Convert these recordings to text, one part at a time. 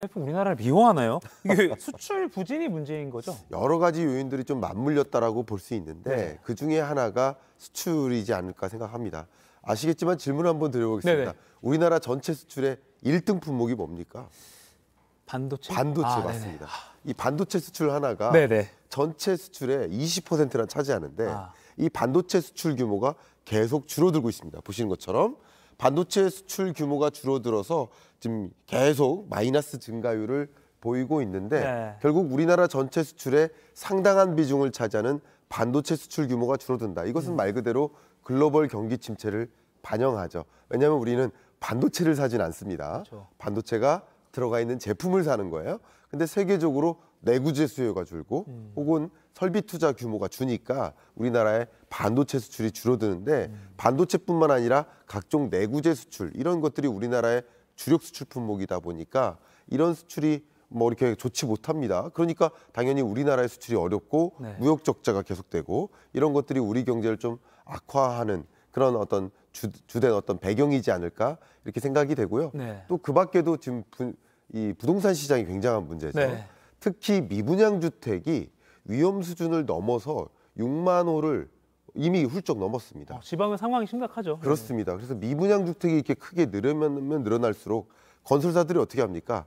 제품 우리나라를 미워하나요? 이게 수출 부진이 문제인 거죠? 여러 가지 요인들이 좀 맞물렸다라고 볼 수 있는데 네. 그 중에 하나가 수출이지 않을까 생각합니다. 아시겠지만 질문 한번 드려보겠습니다. 네네. 네. 우리나라 전체 수출의 1등 품목이 뭡니까? 반도체. 반도체 아, 맞습니다. 네네. 이 반도체 수출 하나가 네네. 네. 전체 수출의 20%나 차지하는데 아. 이 반도체 수출 규모가 계속 줄어들고 있습니다. 보시는 것처럼 반도체 수출 규모가 줄어들어서 지금 계속 마이너스 증가율을 보이고 있는데 네. 결국 우리나라 전체 수출의 상당한 비중을 차지하는 반도체 수출 규모가 줄어든다. 이것은 음. 말 그대로 글로벌 경기 침체를 반영하죠. 왜냐하면 우리는 반도체를 사진 않습니다. 그렇죠. 반도체가 들어가 있는 제품을 사는 거예요. 근데 세계적으로 내구재 수요가 줄고 음. 혹은 설비 투자 규모가 주니까 우리나라의 반도체 수출이 줄어드는데 음. 반도체뿐만 아니라 각종 내구재 수출 이런 것들이 우리나라의 주력 수출 품목이다 보니까 이런 수출이 뭐 이렇게 좋지 못합니다. 그러니까 당연히 우리나라의 수출이 어렵고 네. 무역 적자가 계속되고 이런 것들이 우리 경제를 좀 악화하는 그런 어떤 주, 주된 어떤 배경이지 않을까 이렇게 생각이 되고요. 네. 또그 밖에도 지금 부, 이 부동산 시장이 굉장한 문제죠. 네. 특히 미분양 주택이 위험 수준을 넘어서 6만 호를 이미 훌쩍 넘었습니다. 아, 어, 지방은 상황이 심각하죠. 네. 그렇습니다. 그래서 미분양 주택이 이렇게 크게 늘으면 늘어날수록 건설사들이 어떻게 합니까?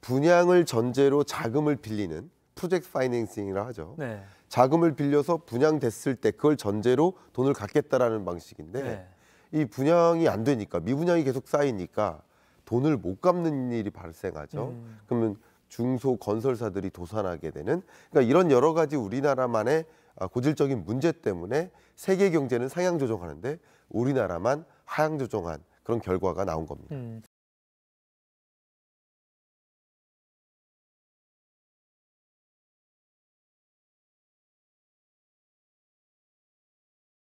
분양을 전제로 자금을 빌리는 프로젝트 파이낸싱이라 하죠. 네. 자금을 빌려서 분양됐을 때 그걸 전제로 돈을 갚겠다라는 방식인데 네. 이 분양이 안 되니까 미분양이 계속 쌓이니까 돈을 못 갚는 일이 발생하죠. 음. 그러면 중소 건설사들이 도산하게 되는 그러니까 이런 여러 가지 우리나라만의 아, 고질적인 문제 때문에 세계 경제는 상향 조정하는데 우리나라만 하향 조정한 그런 결과가 나온 겁니다. 음.